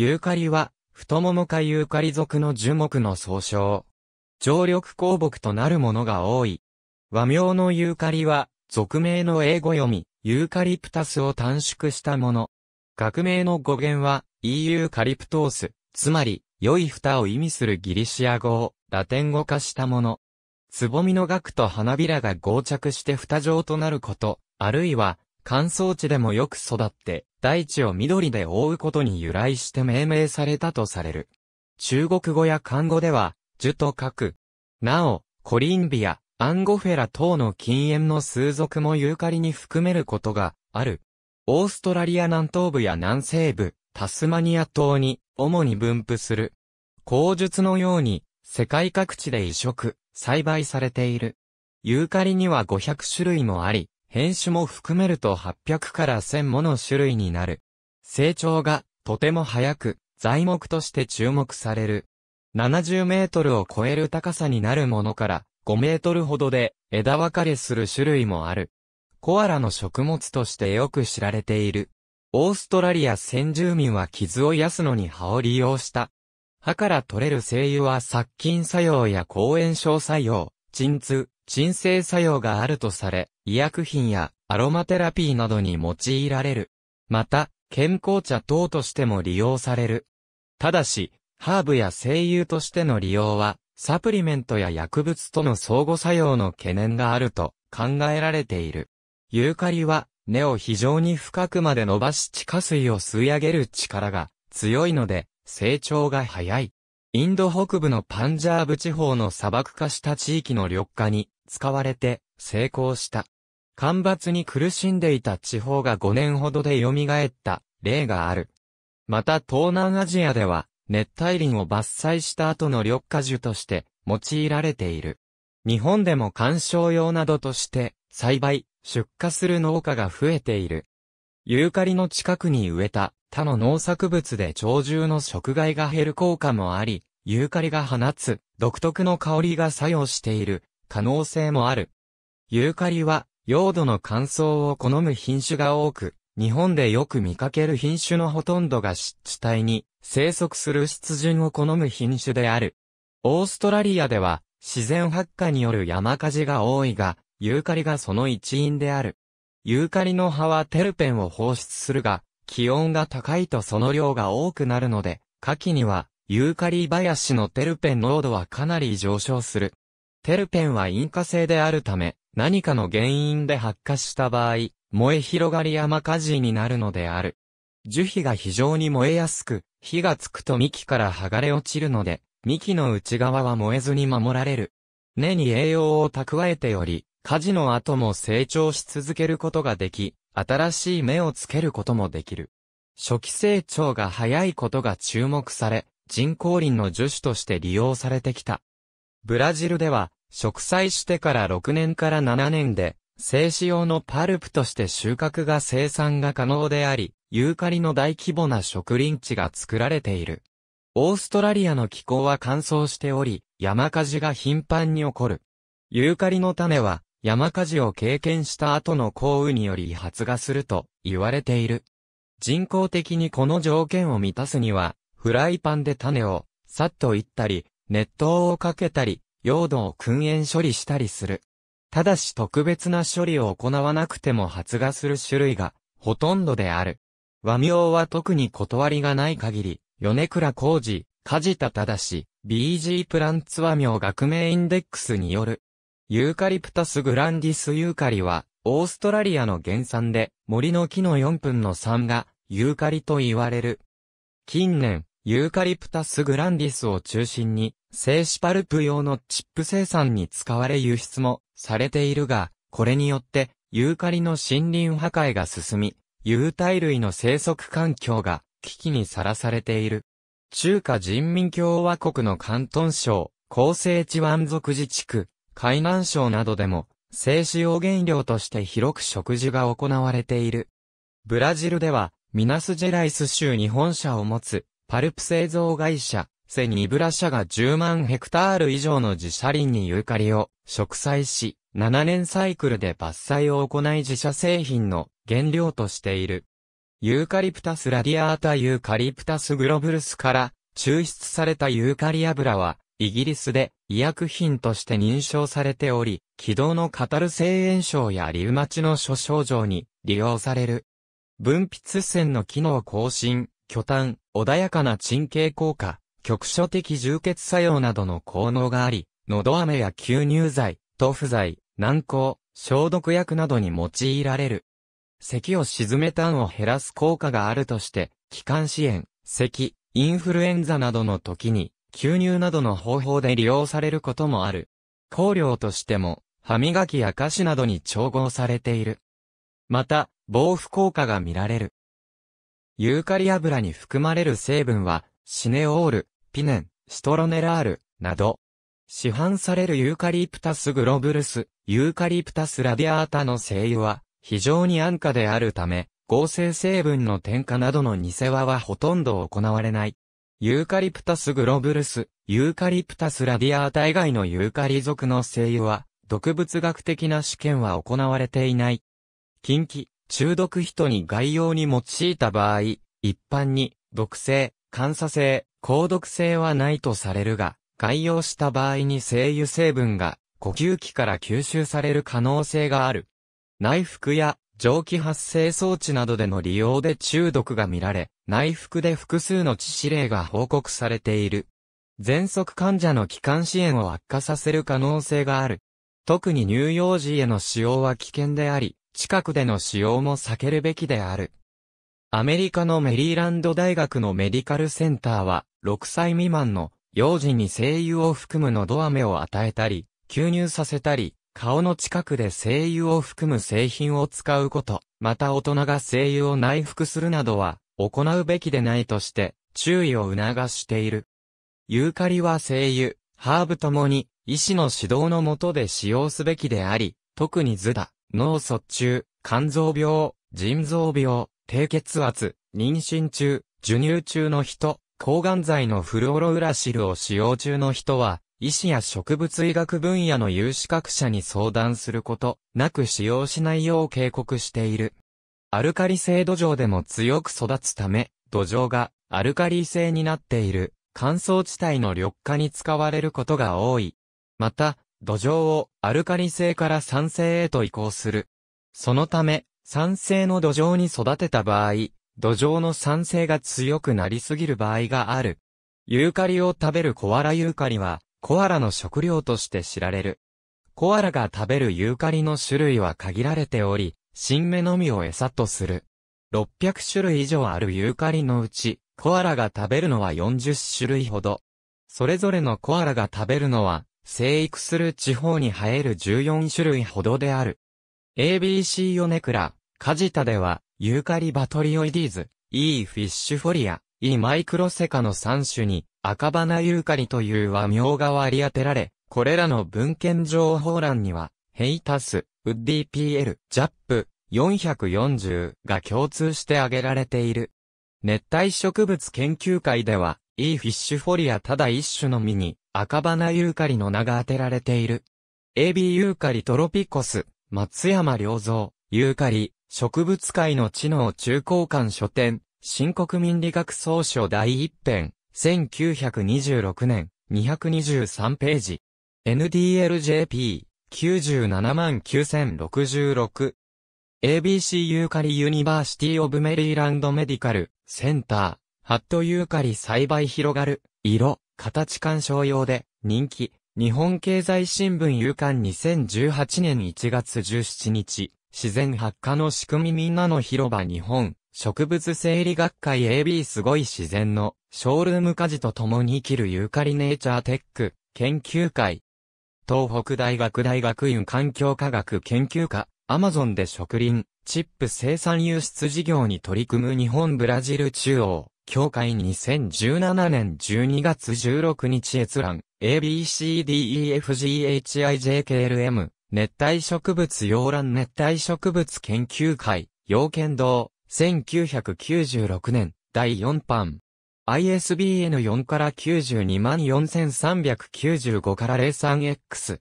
ユーカリは、太ももかユーカリ属の樹木の総称。常緑鉱木となるものが多い。和名のユーカリは、俗名の英語読み、ユーカリプタスを短縮したもの。学名の語源は、EU カリプトース、つまり、良い蓋を意味するギリシア語を、ラテン語化したもの。つぼみの額と花びらが合着して蓋状となること、あるいは、乾燥地でもよく育って、大地を緑で覆うことに由来して命名されたとされる。中国語や漢語では、樹と書く。なお、コリンビア、アンゴフェラ等の禁煙の数族もユーカリに含めることがある。オーストラリア南東部や南西部、タスマニア島に主に分布する。口述のように世界各地で移植、栽培されている。ユーカリには500種類もあり、変種も含めると800から1000もの種類になる。成長がとても早く、材木として注目される。70メートルを超える高さになるものから5メートルほどで枝分かれする種類もある。コアラの食物としてよく知られている。オーストラリア先住民は傷を癒すのに葉を利用した。歯から取れる精油は殺菌作用や抗炎症作用、鎮痛、鎮静作用があるとされ、医薬品やアロマテラピーなどに用いられる。また、健康茶等としても利用される。ただし、ハーブや精油としての利用は、サプリメントや薬物との相互作用の懸念があると考えられている。ユーカリは、根を非常に深くまで伸ばし地下水を吸い上げる力が強いので、成長が早い。インド北部のパンジャーブ地方の砂漠化した地域の緑化に使われて成功した。干ばつに苦しんでいた地方が5年ほどで蘇った例がある。また東南アジアでは熱帯林を伐採した後の緑化樹として用いられている。日本でも観賞用などとして栽培、出荷する農家が増えている。ユーカリの近くに植えた他の農作物で鳥獣の食害が減る効果もあり、ユーカリが放つ独特の香りが作用している可能性もある。ユーカリは、用土の乾燥を好む品種が多く、日本でよく見かける品種のほとんどが湿地帯に生息する湿潤を好む品種である。オーストラリアでは自然発火による山火事が多いが、ユーカリがその一因である。ユーカリの葉はテルペンを放出するが、気温が高いとその量が多くなるので、夏季にはユーカリ林のテルペン濃度はかなり上昇する。テルペンは引火性であるため、何かの原因で発火した場合、燃え広がり山火事になるのである。樹皮が非常に燃えやすく、火がつくと幹から剥がれ落ちるので、幹の内側は燃えずに守られる。根に栄養を蓄えており、火事の後も成長し続けることができ、新しい芽をつけることもできる。初期成長が早いことが注目され、人工林の樹種として利用されてきた。ブラジルでは、植栽してから6年から7年で、静止用のパルプとして収穫が生産が可能であり、ユーカリの大規模な植林地が作られている。オーストラリアの気候は乾燥しており、山火事が頻繁に起こる。ユーカリの種は、山火事を経験した後の降雨により発芽すると言われている。人工的にこの条件を満たすには、フライパンで種を、さっといったり、熱湯をかけたり、用土を燻煙処理したりする。ただし特別な処理を行わなくても発芽する種類がほとんどである。和名は特に断りがない限り、米倉浩二、梶田正、BG プランツ和名学名インデックスによる。ユーカリプタスグランディスユーカリは、オーストラリアの原産で、森の木の4分の3が、ユーカリと言われる。近年、ユーカリプタスグランディスを中心に、製紙パルプ用のチップ生産に使われ輸出もされているが、これによって、ユーカリの森林破壊が進み、有体類の生息環境が危機にさらされている。中華人民共和国の広東省、厚生地湾族自治区、海南省などでも、製紙用原料として広く植樹が行われている。ブラジルでは、ミナスジェライス州に本社を持つ、パルプ製造会社、セニブラ社が10万ヘクタール以上の自社林にユーカリを植栽し、7年サイクルで伐採を行い自社製品の原料としている。ユーカリプタスラディアータユーカリプタスグロブルスから抽出されたユーカリ油は、イギリスで医薬品として認証されており、気道のカタル性炎症やリウマチの諸症状に利用される。分泌腺の機能更新、巨炭、穏やかな鎮経効果、局所的充血作用などの効能があり、喉飴や吸入剤、塗布剤、軟膏、消毒薬などに用いられる。咳を沈めんを減らす効果があるとして、気管支炎、咳、インフルエンザなどの時に、吸入などの方法で利用されることもある。香料としても、歯磨きや菓子などに調合されている。また、防腐効果が見られる。ユーカリ油に含まれる成分は、シネオール、ピネン、シトロネラール、など。市販されるユーカリプタスグロブルス、ユーカリプタスラディアータの精油は、非常に安価であるため、合成成分の添加などの偽話はほとんど行われない。ユーカリプタスグロブルス、ユーカリプタスラディアータ以外のユーカリ属の精油は、毒物学的な試験は行われていない。近畿、中毒人に概要に用いた場合、一般に、毒性、感作性、高毒性はないとされるが、概要した場合に精油成分が呼吸器から吸収される可能性がある。内服や蒸気発生装置などでの利用で中毒が見られ、内服で複数の致死例が報告されている。喘息患者の気管支援を悪化させる可能性がある。特に乳幼児への使用は危険であり、近くでの使用も避けるべきである。アメリカのメリーランド大学のメディカルセンターは、6歳未満の幼児に精油を含むのど飴を与えたり、吸入させたり、顔の近くで精油を含む製品を使うこと、また大人が精油を内服するなどは、行うべきでないとして、注意を促している。ユーカリは精油、ハーブともに、医師の指導のもとで使用すべきであり、特に図だ、脳卒中、肝臓病、腎臓病、低血圧、妊娠中、授乳中の人、抗がん剤のフルオロウラシルを使用中の人は、医師や植物医学分野の有資格者に相談すること、なく使用しないよう警告している。アルカリ性土壌でも強く育つため、土壌がアルカリ性になっている乾燥地帯の緑化に使われることが多い。また、土壌をアルカリ性から酸性へと移行する。そのため、酸性の土壌に育てた場合、土壌の酸性が強くなりすぎる場合がある。ユーカリを食べるコアラユーカリは、コアラの食料として知られる。コアラが食べるユーカリの種類は限られており、新芽のみを餌とする。600種類以上あるユーカリのうち、コアラが食べるのは40種類ほど。それぞれのコアラが食べるのは生育する地方に生える14種類ほどである。ABC ヨネクラ、カジタでは、ユーカリバトリオイディーズ、E フィッシュフォリア、E マイクロセカの3種に、赤花ユーカリという和名が割り当てられ、これらの文献情報欄には、ヘイタス、ウッディ PL、ジャップ、440が共通して挙げられている。熱帯植物研究会では、E フィッシュフォリアただ一種の実に、赤花ユーカリの名が当てられている。AB ユーカリトロピコス、松山良造、ユーカリ、植物界の知能中高館書店、新国民理学総書第一編、1926年、223ページ。NDLJP、979,066。ABC ユーカリユニバーシティオブメリーランドメディカルセンター、ハットユーカリ栽培広がる、色、形鑑賞用で、人気、日本経済新聞有刊2018年1月17日、自然発火の仕組みみんなの広場日本、植物生理学会 AB すごい自然の、ショールーム家事と共に生きるユーカリネイチャーテック、研究会。東北大学大学院環境科学研究科、アマゾンで植林、チップ生産輸出事業に取り組む日本ブラジル中央。協会2017年12月16日閲覧、ABCDEFGHIJKLM、熱帯植物洋蘭熱帯植物研究会、洋剣道、1996年、第4版。ISBN 4から924,395から 03X。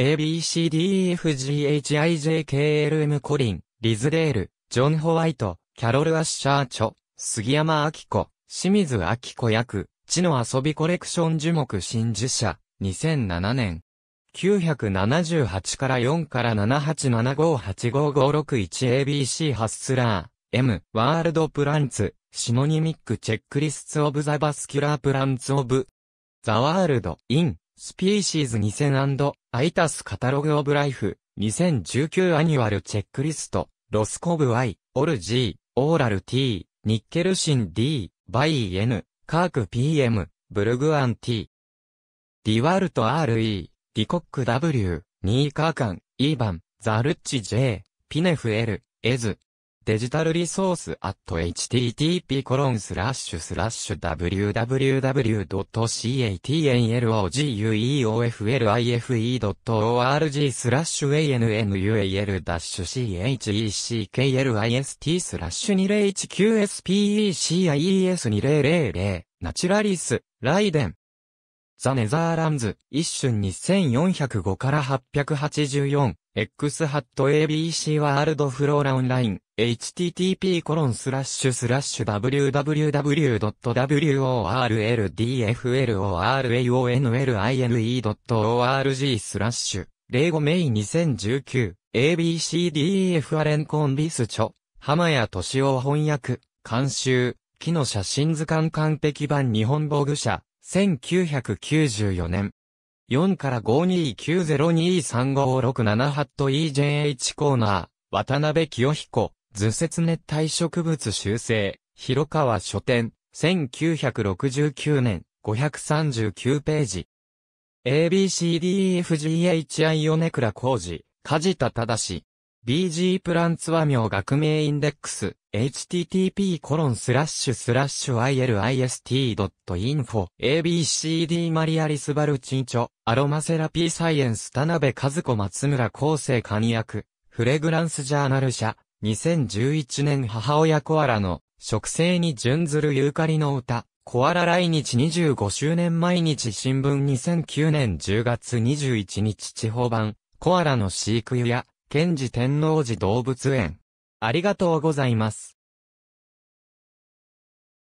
ABCDEFGHIJKLM コリン、リズデール、ジョン・ホワイト、キャロル・アッシャー・チョ。杉山明子、清水明子役、地の遊びコレクション樹木真樹社、2007年。978から4から7 8 7 5 8 5 5 6 1 ABC ハッスラー、M、ワールドプランツ、シノニミックチェックリストオブザバスキュラープランツオブ、ザワールド、イン、スピーシーズ 2000& アイタスカタログオブライフ、2019アニュアルチェックリスト、ロスコブ I、オル G、オーラル T、ニッケルシン D、バイ N、カーク PM、ブルグアン T。ディワルト RE、ディコック W、ニーカーカン、イーバン、ザルッチ J、ピネフ L、エズ。デジタルリソースアット http コロンスラッシュスラッシュ www.catalogueoflife.org スラッシュ annual ダッシュ chekist スラッシュ2 0 h q s p e c i e s 2 0 0 0ナチュラリスライデンザネザーランズ一瞬2405から884 x ハット abc ワールドフローラオンライン、http コロンスラッシュスラッシュ www.worldfloraonline.org スラッシュ、05メイ2019、abcdef アレンコンビスチョ、浜谷敏夫翻訳、監修、木の写真図鑑完璧版日本防具社、1994年。4から5290235678と EJH コーナー、渡辺清彦、図説熱帯植物修正、広川書店、1969年、539ページ。ABCDEFGHI 米倉浩二、梶田正。BG プランツは名学名インデックス、http コロンスラッシュスラッシュ ilist.info abcd マリアリスバルチンチョアロマセラピーサイエンス田辺和子松村厚生ニ役フレグランスジャーナル社2011年母親コアラの植生に準ずるユーカリの歌コアラ来日25周年毎日新聞2009年10月21日地方版コアラの飼育や賢治天王寺動物園。ありがとうございます。